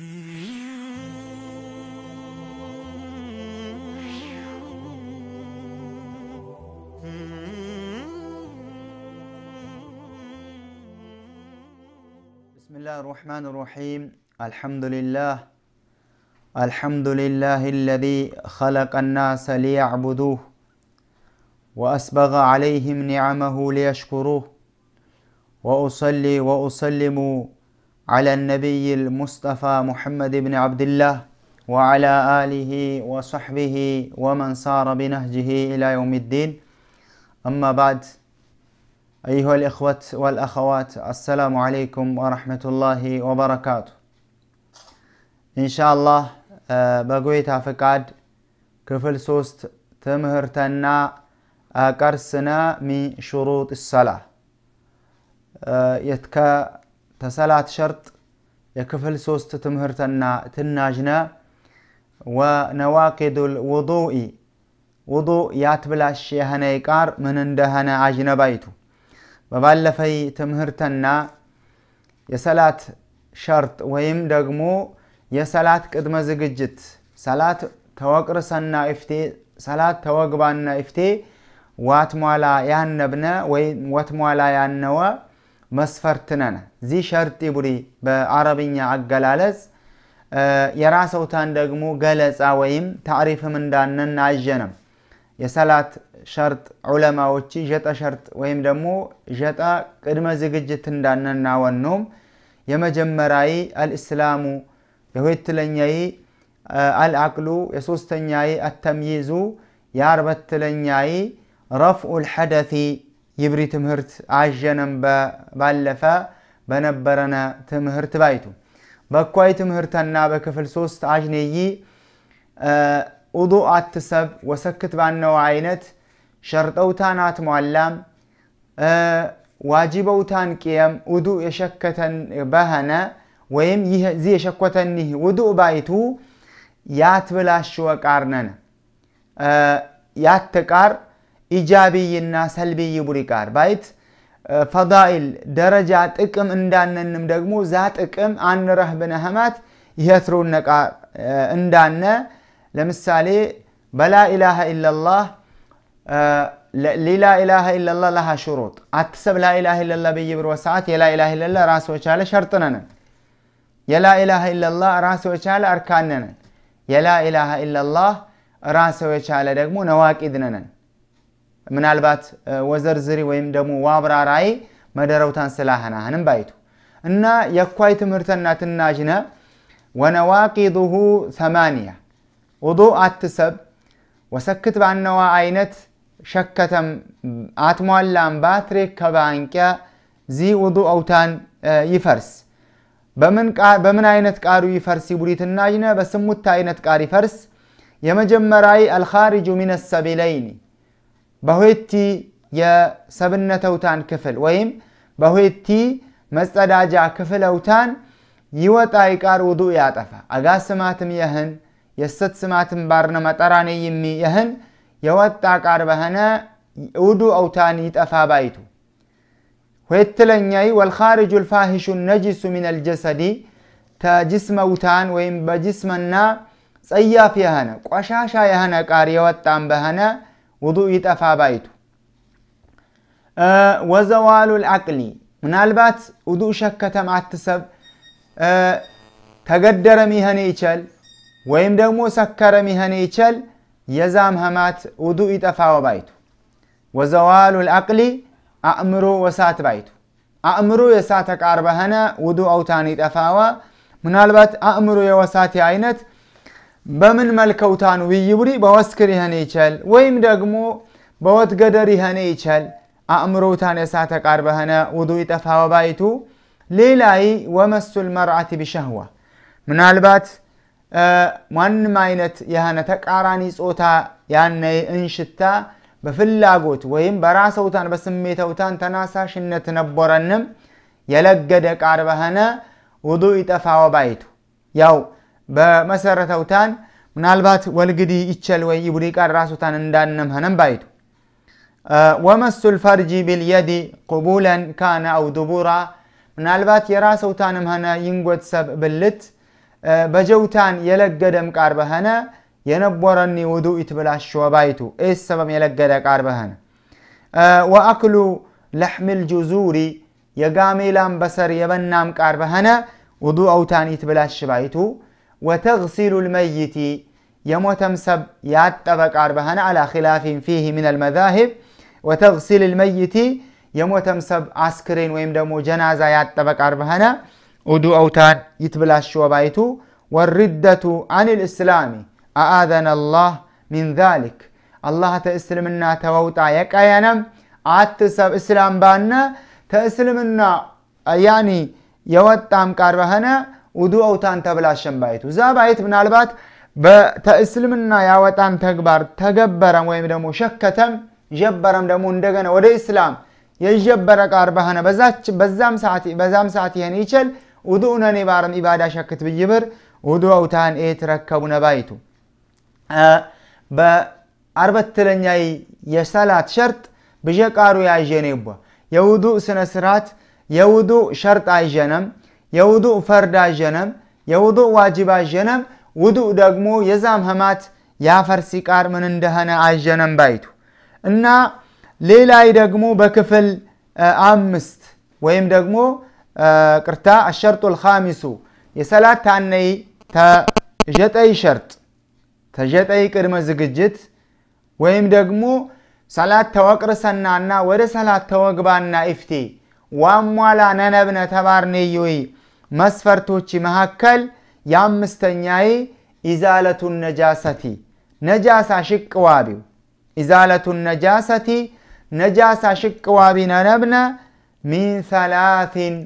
بسم الله الرحمن الرحيم الحمد لله الحمد لله الذي خلق الناس ليعبدوه وأسبغ عليهم نعمه ليشكروه وأصلي وأسلم على النبي المصطفى محمد بن عبد الله وعلى آله وصحبه ومن صار بنهجه إلى يوم الدين أما بعد أيها الإخوة والأخوات السلام عليكم ورحمة الله وبركاته إن شاء الله آه، بقويتها فقاد كفل سوست تمهرتنا أكرسنا آه، من شروط الصلاة آه، يتكا ተሰላት ሸርጥ የክፍል ሶስት ትምህርትና ትናዥነ ወነዋቂዱ ልውዱኢ ውዱእ ያትብላሽ የህነ ይቃር ምን እንደሆነ አጅነባይቱ በባለፈይ ትምህርተና የሰላት ሸርጥ ወይም ደግሞ የሰላት ቅድመ ዝግጅት ሰላት ተወቅርሰና ኢፍቴ ሰላት ተወግባና ኢፍቴ ዋትሟላ ያነብነ ወይም ወትሟላ ያነወ መስፈርት ነን። ዚ ሸርጢ ቡሪ በአረብኛ አገላለጽ የራሰውታን ደግሞ ገለጻ ወይም ታሪፍም እንዳነን አየንም። የሰላት ሸርጥ ዑለማዎች ዠጠ ሸርጥ ወይም ደግሞ ዠጠ ቅድመ ዝግጅት እንዳነና ወኖም የመጀመሪያዊ አልእስላሙ የሁለተኛዊ አልአቅሉ የሶስተኛዊ አተምይዙ የአርበትለኛዊ ረፍዑ ልሐደፊ ይብሪ ትምህርት አዠነም ባለፈ በነበረነ ትምህርት ባይቱ በኳይ ትምህርተና በክፍል ሶስት አጅኔይ ውዱእ አትሰብ ወሰክት ባነው አይነት ሸርጠውታን አትሟላም ዋጅበውታን ቅየም ውዱእ የሸከተን በኸነ ወይም ዚ የሸኮተኒህ ውዱእ ባይቱ ያትብላሽወ ቃርነነ ያትቃር ኢጃቢይና ሰልቢይ ቡሪቃር ባይት ፈዳኢል ደረጃ ጥቅም እንዳነንም ደግሞ ዛ ጥቅም አንረህ ብነህማት የትሩን ነቃ እንዳነ ለምሳሌ በላ ኢላሃ ኢለላህ ሌላ ኢላሃ ኢለላ ለሃ ሽሩጥ አትሰብ ላ ኢላሃ ብይ ብሮ ሰዓት የላ ኢላሃ ኢለላ ራስ ወቻለ ሸርጥ የላ ኢላሃ ኢለላ ራስ ወቻለ አርካን የላ ኢላሃ ኢለላህ ራስ ወቻለ ደግሞ ነዋቂድ ምናልባት ወዘርዝሪ ወይም ደግሞ ዋብራራይ መደረውታን ስላህናህንም ባይቱ እና የኳይ ትምህርተና ትናጅነ ወነዋቂዱሁ ሰማንያ ውዱ አትሰብ ወሰክት ባነዋ አይነት ሸከተም አትሟላም ባትሬ ከባንቂያ ዚ ውዱ አውታን ይፈርስ በምን አይነት ቃሉ ይፈርስ ይቡሪት እናጅነ በስሙት አይነት ቃር ይፈርስ የመጀመራይ አልኻሪጁ ሚነ ሰቢለይኒ በሁቲ ውታን ክፍል ወይም በሁቲ መጸዳጃ ውታን ይወጣ ይቃር ውዱ ያጠፋ አጋ ስማትም የህን የሰት ስማትም ባርነ መጠራኔ ይሚ የህን የወጣ ቃር በህነ ውዱ አውታን ይጠፋ ባይቱ ሁየትለኛይ ወልኻርጁ ልፋሂሹ ነጂሱ ምን አልጀሰዲ ውታን ወይም በጅስመና ጸያፍ የህነ ቆሻሻ የህነ ቃር የወጣም በህነ وضوء يتأفى بايتو أه وزوال العقل من البات وضوء شكة مع التسب أه تقدر ميهاني يشل ويم دومو سكر ميهاني يشل يزام همات وضوء يتأفى بايتو وزوال العقل أمره وسات بايتو أمره يساتك عربهنا وضوء أو تاني تفاوى من البات أمره يوساتي عينت በምን መልከውታን ውይቡሪ በወስክር ይህን ይቻል ወይም ደግሞ በወት ገደር ይህን ይቻል አእምሮታን የሳተ ቃር በህነ ውዱ ይጠፋ ወባይቱ ሌላይ ወመሱል መርአቲ ቢሸህዋ ምናልባት ማንም አይነት የሆነ ተቃራኒ ጾታ ያነ እንሽታ በፍላጎት ወይም በራሰውታን በስሜተውታን ተናሳሽነት ነበረንም የለገደ ቃር በህነ ውዱ ይጠፋ ወባይቱ ያው በመሰረተውታን ምናልባት ወልግዲ ይቸል ወይ ይቡድ ቃል ራሱታን እንዳነምህነም ባይቱ ወመሱ ልፈርጂ ቢልየዲ ቁቡለን ካነ አው ዱቡራ ምናልባት የራሰውታንም ሀነ ሰብ ብልት በጀውታን የለገደም ቃር በሀነ የነቦረኒ ውዱ ብላሽወ ወባይቱ ኤስ ሰበም የለገደ ቃር በሀነ ወአክሉ ለሕሚል ጁዙሪ የጋሜላም በሰር የበናም ቃር በሀነ ውዱ አውታን ብላሽ ባይቱ وتغسل الميت يموتم سب يعتبك عربهن على خلاف فيه من المذاهب وتغسل الميت يموتم سب عسكرين ويمدمو جنازة يعتبك عربهن ودو أوتان يتبلاش الشوابايتو والردة عن الإسلام أآذن الله من ذلك الله تأسلمنا تووطا يكاينم عتسب إسلام بانا تأسلمنا يعني يوتام قربهنا ውዱ አውታን ተብላ አሸንባይቱ እዛ ባይት ምናልባት በእስልምና ያወጣን ተግባር ተገበረም ወይም ደግሞ ሸከተም ጀበረም ደግሞ እንደገና ወደ እስላም የጀበረ ቃር ባህነ በዛም ሰዓት ይሄን ይችል ውዱእ ነኔ ባረም ኢባዳ ሸክት ብይብር ውዱእ አውታን ኤትረከቡነ ባይቱ በአርበትለኛይ የሰላት ሸርጥ ብዠ ቃሩ ያዥኔ ቧ የውዱእ ስነ ስርዓት የውዱእ ሸርጥ አይዠነም የውዱእ ፈርድ አዠነም የውዱእ ዋጅብ አዠነም ውዱእ ደግሞ የዛም ህማት ያፈርሲ ቃር ምን እንደሆነ አዠነም ባይቱ እና ሌላይ ደግሞ በክፍል አምስት ወይም ደግሞ ቅርታ አሸርጡ ልካሚሱ የሰላት ታነይ ተዠጠይ ሸርጥ ተዠጠይ ቅድመ ዝግጅት ወይም ደግሞ ሰላት ተወቅርሰናና ወደ ሰላት ተወግባና ኢፍቴ ዋሟላ ነነብነ ተባርኔዮይ መስፈርቶች መካከል የአምስተኛዬ ኢዛለቱን ነጃሰቲ ነጃሳ ሽቅዋቢው ኢዛለቱን ነጃሰቲ ነጃሳ ሽቅዋቢ ነነብነ ሚን ሰላሲን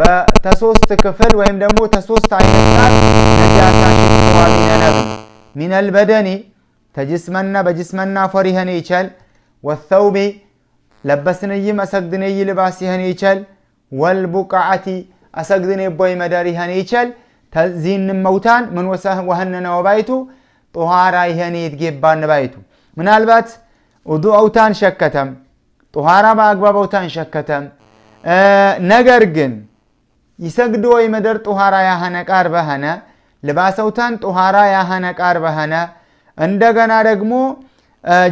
በተሶስት ክፍል ወይም ደግሞ ተሶስት አይነታት ነጃሳ ሽቅዋቢ ነነብነ ሚን አልበደኒ ተጅስመና በጅስመና ፈሪህን ይቸል ወተውቢ ለበስንይ መሰግንይ ልባሲህን ይቸል ወልቡቃዓቲ አሰግድን የቦይ መደር ይኸን ይቸል ተዚህንም መውታን ምን ወህንነ ወባይቱ ጦኋራ ይኸን የትጌባን ባይቱ ምናልባት ውዱ አውታን ሸከተም ጦኋራ በአግባብ አውታን ሸከተም ነገር ግን ይሰግድ ወይ መደር ጦኋራ ያኸነ ቃር በኸነ ልባሰውታን ጦኋራ ያኸነ ቃር በኸነ እንደገና ደግሞ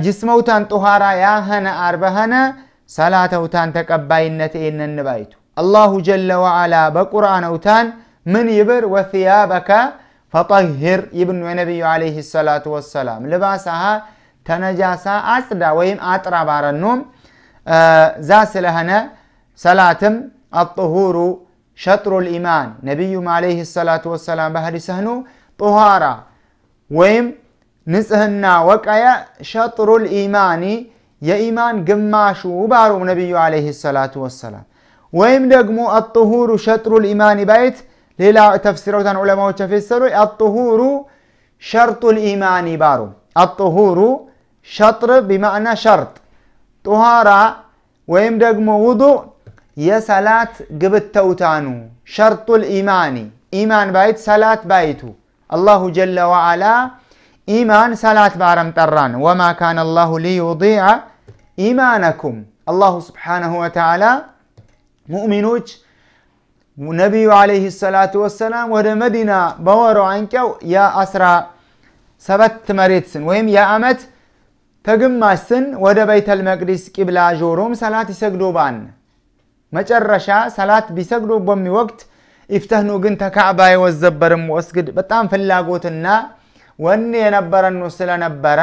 ጅስመውታን ጦኋራ ያኸነ አር በኸነ ሰላተውታን ተቀባይነት ኤነን ባይቱ الله جل وعلا بقرآن أوتان من يبر وثيابك فطهر يبن النبي عليه الصلاة والسلام لباسها تنجاسا أسدا ويم أطرى بار النوم زاس آه، لهنا صلاة الطهور شطر الإيمان نبي عليه الصلاة والسلام بهر سهنو طهارة ويم نسهنا وكايا شطر الإيمان يا إيمان قماشو وبارو نبي عليه الصلاة والسلام ወይም ደግሞ አጥሁሩ ሸጥሩ ልኢማን ባይት ሌላ ተፍሲሮታን ዑለማዎች አፌሰሩ አጥሁሩ ሸርጡ ልኢማን ባሩ አጥሁሩ ሸጥር ቢማዕና ሸርጥ ጡሃራ ወይም ደግሞ ውዱእ የሰላት ግብተውታኑ ሸርጡ ልኢማኒ ኢማን ባይት ሰላት ባይቱ አላሁ ጀለ ወዓላ ኢማን ሰላት ባረም ጠራን ወማ ካነ አላሁ ሊዩዲዐ ኢማነኩም አላሁ ስብሓነሁ ወተዓላ ሙእሚኖች ነቢዩ ዓለይህ ሰላቱ ወሰላም ወደ መዲና በወረው አንቀው የአስራ ሰበት መሬት ስን ወይም የአመት ተግማሽ ስን ወደ በይተል መቅዲስ ቂብላ ጆሮም ሰላት ይሰግዶ ባን መጨረሻ ሰላት ቢሰግዶ በሚ ወቅት ኢፍተህኑ ግን ተካዕባ የወዘበርም ወስግድ በጣም ፍላጎትና ወኔ የነበረኑ ስለነበረ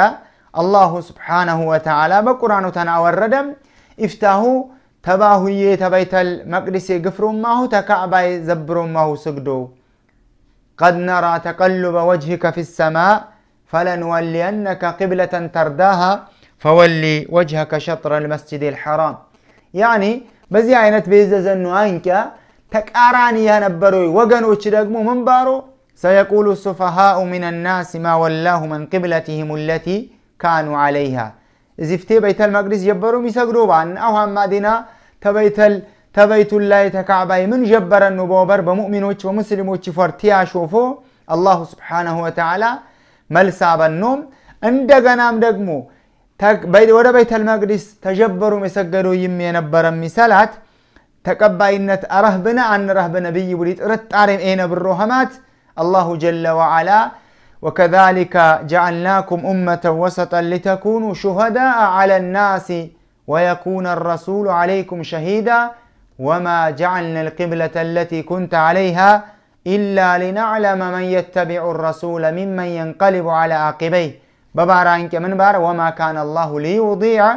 አላሁ ስብሓነሁ ወተዓላ በቁርአኑ ተናወረደም ኢፍታሁ ተባሁዬ ተበይተል መቅዲሴ ግፍሩማሁ ተካዕባይ ዘብሩማሁ سقدو قد نرى تقلب وجهك في السماء فلنولينك قبلة ترداها فولي وجهك شطر المسجد الحرام يعني بزي عينت بيزز انه انك تكاراني نبروي وقنوش دقمو من بارو سيقول السفهاء من الناس ما ولاهم من قبلتهم التي كانوا عليها እዚፍቴ በይተል መቅዲስ ጀበሩ ሚሰግዱ ባና ውሃማ ዲና ተበይተል ተበይቱን ላይ ተካዕባይ ምን ጀበረኑ በወበር በሙእሚኖች በሙስሊሞች ፈርቲያ ሾፎ አላሁ ስብሓናሁ ወተዓላ መልሳ በኖም እንደገናም ደግሞ ወደ በይተል መቅዲስ ተጀበሩም የሰገዱ ይም የነበረ ሚሰላት ተቀባይነት አረህብነ አንረህብነ ብይ ቡዲ ጥርጣሬም ኤነ ብሮ ኸማት አላሁ ጀለ ወዓላ وكذلك جعلناكم أمة وسطا لتكونوا شهداء على الناس ويكون الرسول عليكم شهيدا وما جعلنا القبلة التي كنت عليها إلا لنعلم من يتبع الرسول ممن ينقلب على عقبيه ببارا إنك من بار وما كان الله ليضيع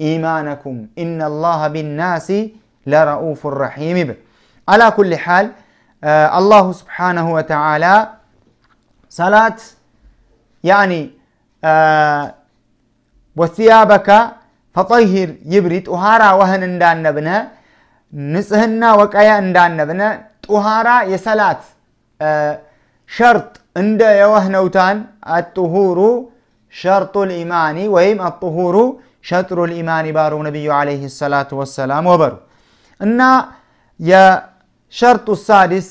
إيمانكم إن الله بالناس لرؤوف رحيم على كل حال آه الله سبحانه وتعالى ሰላት ያኒ ወስያበካ ፈጠሂር ይብሪ ጡሃራ ወህን እንዳነብነ ንጽህና ወቀየ እንዳነብነ ጡሃራ የሰላት ሸርጥ እንደ የወህነውታን አጥሁሩ ሸርጡ ልኢማኒ ወይም አጥሁሩ ሸጥሩ ልኢማኒ ባሩ ነቢዩ ዓለይህ ሰላቱ ወሰላም ወበሩ እና የሸርጡ ሳዲስ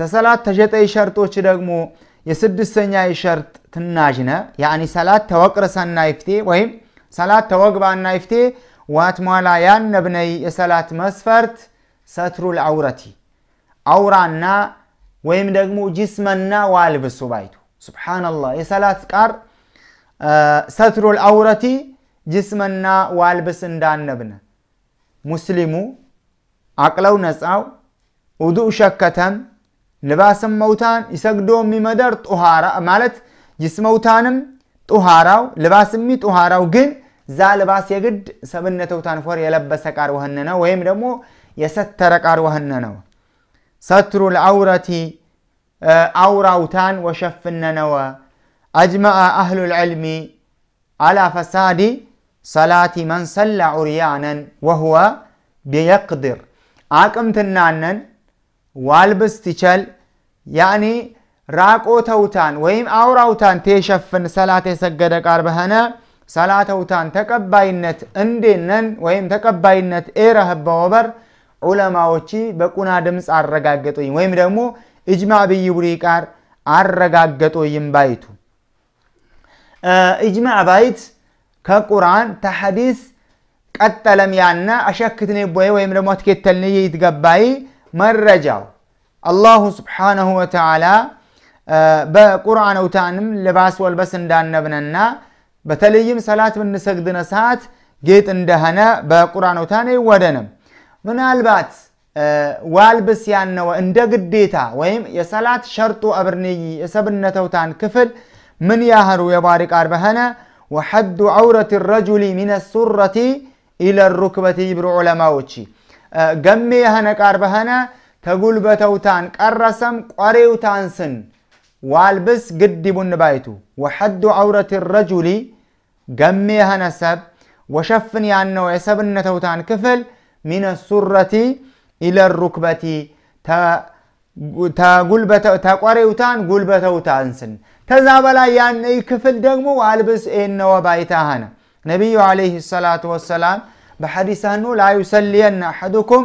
ተሰላት ተሸጠይ ሸርጦች ደግሞ የስድስተኛ ይሸርጥ የሸርጥ ነ ያኒ ሰላት ተወቅረሰና ይፍቴ ወይም ሰላት ተወግባና ይፍቴ ዋትሟላ ያነብነይ የሰላት መስፈርት ሰትሩ ልአውረቲ አውራና ወይም ደግሞ ጅስመና ዋልብሱ ባይቱ ስብሓንላህ የሰላት ቃር ሰትሩ ልአውረቲ ጅስመና ዋልብስ እንዳነብነ ሙስሊሙ አቅለው ነፃው ውዱእ ሸከተም ልባስም መውታን ይሰግዶ የሚመደር ጡሃራ ማለት ይስመውታንም ጡሃራው ልባስሚ ጡሃራው ግን ዛ ልባስ የግድ ሰብነተውታን ፎር የለበሰ ቃር ወህነ ነው ወይም ደግሞ የሰተረ ቃር ወህነ ነው ሰትሩ ለአውረቲ አውራውታን ወሸፍነነወ አጅመአ አህሉ ልዕልሚ አላ ፈሳዲ ሰላቲ መን ሰላ ዑርያነን ወሁወ ቢየቅድር አቅምትናነን ዋልብስ ትቸል ያኒ ራቆተውታን ወይም አውራውታን ቴሸፍን ሰላት የሰገደ ቃር በኸነ ሰላተውታን ተቀባይነት እንዴነን ወይም ተቀባይነት ኤረህበ ወበር ዑለማዎች በቁና ድምፅ አረጋገጡኝ ወይም ደግሞ እጅማ ብይ ቡሪ ቃር አረጋገጡኝም ባይቱ እጅማ ባይት ከቁርአን ተሐዲስ ቀጠለም ያና አሸክትኔ ቦይ ወይም ደግሞ ትኬተልን ይትገባይ መረጃው አላሁ ስብሓነሁ ወተዓላ በቁርአን ውታንም ልባስ ወልበስ እንዳነብነና በተለይም ሰላት ብንሰግድነ ሰዓት ጌጥ እንደሆነ በቁርአን ውታን ይወደንም ምናልባት ዋልብስ ያነወ እንደ ግዴታ ወይም የሰላት ሸርጡ አብርንይ የሰብነተውታን ክፍል ምን ያህሩ የባሪ ቃር በኸነ ወሐዱ ዐውረት ረጁሊ ሚነ ሱረቲ ኢለ ሩክበቲ ይብሉ ዑለማዎች ገሜ የሆነ ቃር በኸነ ተጉልበተውታን ቀረሰም ቆሬውታንስን ዋልብስ ግድ ቡን ባይቱ ወሐዱ ዐውረት ረጁሊ ገሜ የሆነ ሰብ ወሸፍን ያነው የሰብነተውታን ክፍል ሚነ ሱረቲ ኢለ ሩክበቲ ተቆሬውታን ጉልበተውታንስን ተዛ በላይ ያነይ ክፍል ደግሞ አልብስ ኤነወ ባይታ ሃነ ነቢዩ ዓለይህ ሰላቱ ወሰላም بحديثانو لا يسلين أحدكم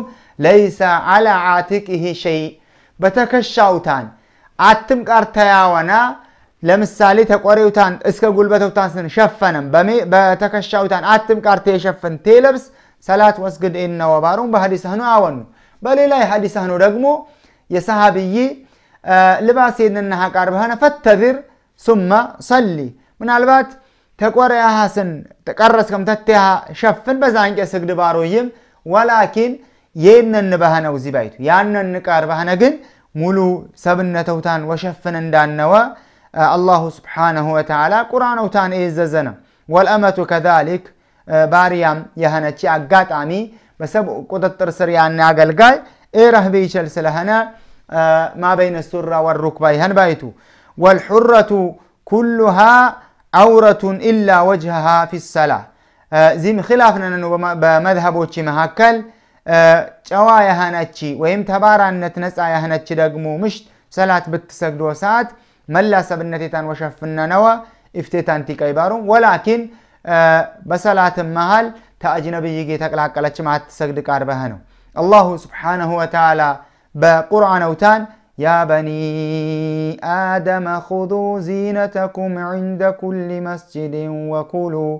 ليس على عاتقه شيء بتك الشاوتان عتم كارتياونا لمسالي تقريوتان اسكا قلبتوتان سن شفنا بمي بتك الشاوتان عتم كارتيا شفن تيلبس صلاة وسجد إن وبارون بحديثانو عونو بل إلى حديثانو رقمو يا صحابي آه، لباسين النهاك أربهانا فاتذر ثم صلي من البات تقرأها سن تقرس كم تتها شفن بس عنك سجد بارويم ولكن ين بهنا وزبايتو يان نكار بهنا جن ملو سبنا توتان وشفن دانوا الله سبحانه وتعالى قرآن وتان إززنا والأمة كذلك ባሪያም የሆነች አጋጣሚ በሰብ ቁጥጥር ስር ያን አገልጋይ ኤረህብ ይችል ስለሆነ ማ በይነ ሱራ ወሩክባ ይህን ባይቱ ወልሑረቱ ኩሉሃ عورة إلا وجهها في الصلاة آه زي خلافنا أنه بمذهب وشي مهاكل آه، جوايا آه هانتشي ويم تبارا نتنسعي هانتشي دقمو مشت صلاة بتسجد وساعت ملا سبنتيتان وشفنا نوا افتتان تيكاي بارون ولكن آه بصلاة مهال تأجنبي يجي تقلع قلتش مع التسجد كاربهانو الله سبحانه وتعالى بقرآن وتان يا بني آدم خذوا زينتكم عند كل مسجد وكلوا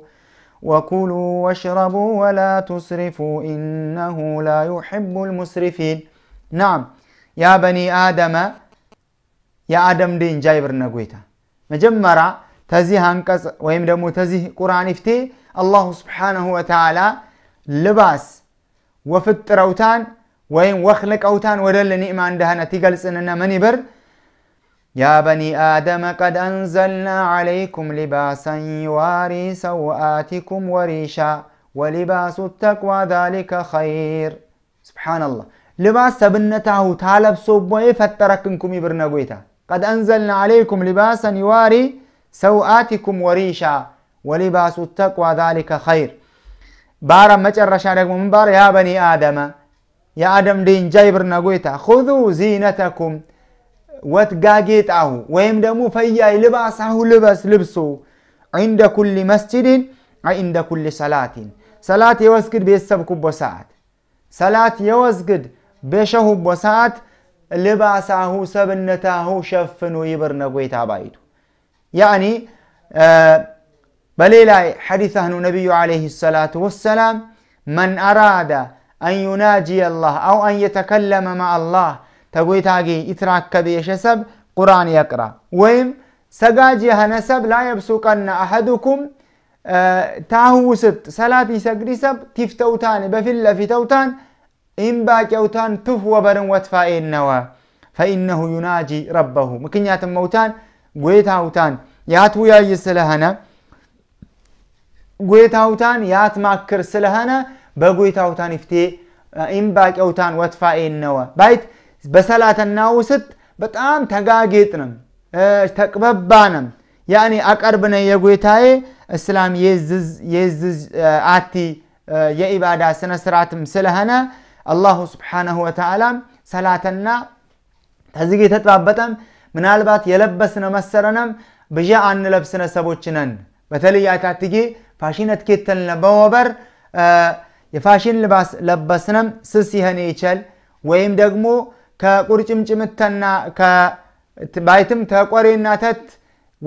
وكلوا واشربوا ولا تسرفوا إنه لا يحب المسرفين نعم يا بني آدم يا آدم دين جايبر نقويتا مجمرة تزي هنكس ويمدمو دمو تزيه قرآن افتي الله سبحانه وتعالى لباس وفتروتان وين وخلك أوتان ورل نئم عندها نتيجة لسننا من يبر يا بني آدم قد أنزلنا عليكم لباسا يواري سوآتكم وريشا ولباس التقوى ذلك خير سبحان الله لباس سبنته تالب صبوي فتركنكم يبرنا قويتا قد أنزلنا عليكم لباسا يواري سوآتكم وريشا ولباس التقوى ذلك خير بارا مجرشا لكم من بار يا بني آدم يا آدم دين جايبر نغويتا خذوا زينتكم وتقاقيتعه ويم دمو فيا أهو لباس لبسو عند كل مسجد عند كل صلاة صلاة يوسكد بيسبكو بساعة صلاة يوسكد لباس أهو سبنتا أهو شفن ويبر نغويتا بايتو يعني آه بليلاي حديثه نبي عليه الصلاة والسلام من أراد أن يناجي الله أو أن يتكلم مع الله تقول تاقي يتركب يشسب قرآن يقرأ ويم سقاجي هنسب لا أن أحدكم آه تاهو ست صلاة سقري سب تفتوتان بفل فتوتان إن باكوتان تفو برن وتفائي نوا فإنه يناجي ربه مكنيات موتان يسلهنا قويت ስለሆነ ጎይታውታን ያትማክር سلهنا በጉይታውታን ይፍቴ ኢምባቄውታን ወትፋኤን ነወ ባይት በሰላተናው ውስጥ በጣም ተጋጌጥንም ተቅበባንም ያኒ አቀርብነ የጎይታዬ እስላም የዝዝ አቲ የኢባዳ ስነ ስርዓትም ስለሆነ አላሁ ስብሓነሁ ወተዓላ ሰላተና ተዝግ የተጠባበጠም ምናልባት የለበስነ መሰረነም ብዣ አንለብስነ ሰቦች ነን በተለይ አታትጌ ፋሽነት ኬተልነ በወበር የፋሽን ልባስ ለበስንም ስስ ይህን ይችል ወይም ደግሞ ከቁርጭምጭምትና ባይትም ተቆሬና ተት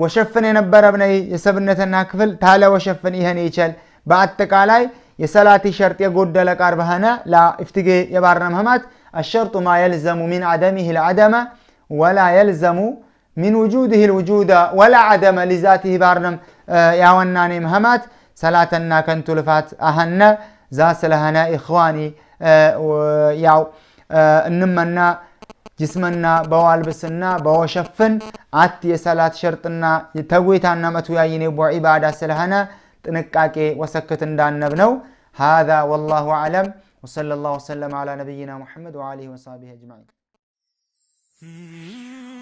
ወሸፍን የነበረ ብነ የሰብነትና ክፍል ታለ ወሸፍን ይህን ይችል በአጠቃላይ የሰላቲ ሸርጥ የጎደለ ቃር በሆነ ለኢፍትጌ የባርነ ምህማት አሸርጡ ማ የልዘሙ ሚን عدمه العدم ወላ የልዘሙ ሚን ውጁድህ الوجود ወላ عدم لذاته ባርነም ያወናኔ وناني ሰላተና ከንቱ ልፋት لفات زاس لهنا إخواني آه، ياو آه، نمنا جسمنا بوالبسنا بوشفن عتي صلاة شرطنا يتويت عنا تقويتنا متويايني بعبادة سلهنا تنكاكي وسكت دان نبنو هذا والله أعلم وصلى الله وسلم على نبينا محمد وعليه وصحبه أجمعين